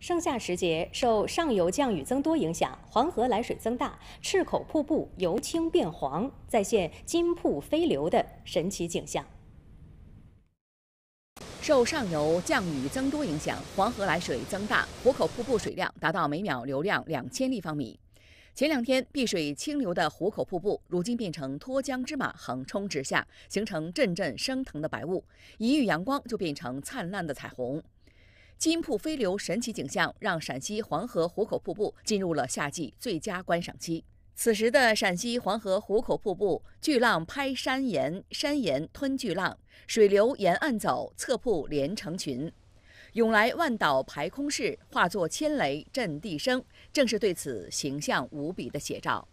盛夏时节，受上游降雨增多影响，黄河来水增大，赤口瀑布由青变黄，再现“金瀑飞流”的神奇景象。受上游降雨增多影响，黄河来水增大，壶口瀑布水量达到每秒流量两千立方米。前两天碧水清流的壶口瀑布，如今变成脱缰之马，横冲直下，形成阵阵升腾的白雾，一遇阳光就变成灿烂的彩虹。金瀑飞流神奇景象，让陕西黄河壶口瀑布进入了夏季最佳观赏期。此时的陕西黄河壶口瀑布，巨浪拍山岩，山岩吞巨浪，水流沿岸走，侧瀑连成群，涌来万岛排空势，化作千雷震地声，正是对此形象无比的写照。